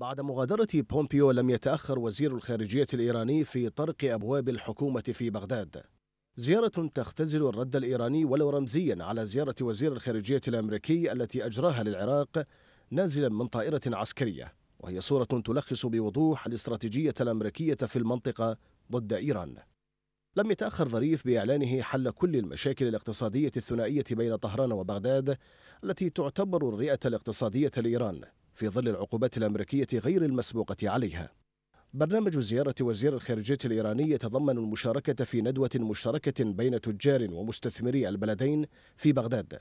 بعد مغادرة بومبيو لم يتأخر وزير الخارجية الإيراني في طرق أبواب الحكومة في بغداد زيارة تختزل الرد الإيراني ولو رمزيا على زيارة وزير الخارجية الأمريكي التي أجراها للعراق نازلا من طائرة عسكرية وهي صورة تلخص بوضوح الاستراتيجية الأمريكية في المنطقة ضد إيران لم يتأخر ظريف بإعلانه حل كل المشاكل الاقتصادية الثنائية بين طهران وبغداد التي تعتبر الرئة الاقتصادية لإيران في ظل العقوبات الأمريكية غير المسبوقة عليها برنامج زيارة وزير الخارجية الإيراني يتضمن المشاركة في ندوة مشتركة بين تجار ومستثمري البلدين في بغداد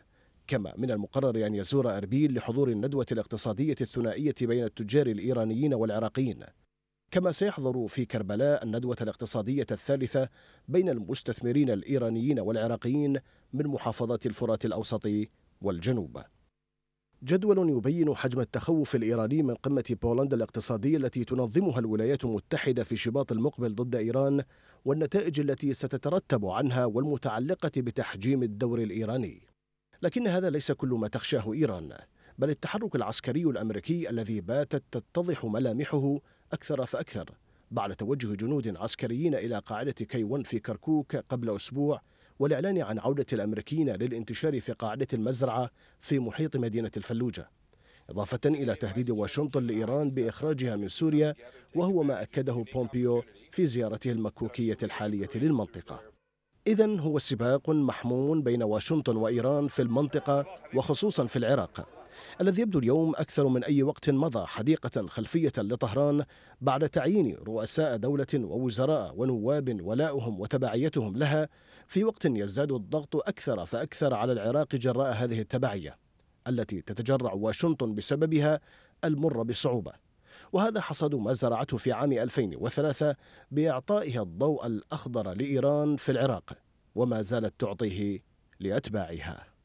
كما من المقرر أن يزور أربيل لحضور الندوة الاقتصادية الثنائية بين التجار الإيرانيين والعراقيين كما سيحضر في كربلاء الندوة الاقتصادية الثالثة بين المستثمرين الإيرانيين والعراقيين من محافظات الفرات الأوسط والجنوب جدول يبين حجم التخوف الإيراني من قمة بولندا الاقتصادية التي تنظمها الولايات المتحدة في شباط المقبل ضد إيران والنتائج التي ستترتب عنها والمتعلقة بتحجيم الدور الإيراني لكن هذا ليس كل ما تخشاه إيران بل التحرك العسكري الأمريكي الذي باتت تتضح ملامحه أكثر فأكثر بعد توجه جنود عسكريين إلى قاعدة كيون في كركوك قبل أسبوع والإعلان عن عودة الأمريكيين للانتشار في قاعدة المزرعة في محيط مدينة الفلوجة إضافة إلى تهديد واشنطن لإيران بإخراجها من سوريا وهو ما أكده بومبيو في زيارته المكوكية الحالية للمنطقة إذا هو سباق محموم بين واشنطن وإيران في المنطقة وخصوصا في العراق الذي يبدو اليوم أكثر من أي وقت مضى حديقة خلفية لطهران بعد تعيين رؤساء دولة ووزراء ونواب ولائهم وتبعيتهم لها في وقت يزداد الضغط أكثر فأكثر على العراق جراء هذه التبعية التي تتجرع واشنطن بسببها المر بصعوبة وهذا حصد ما زرعته في عام 2003 بإعطائها الضوء الأخضر لإيران في العراق وما زالت تعطيه لأتباعها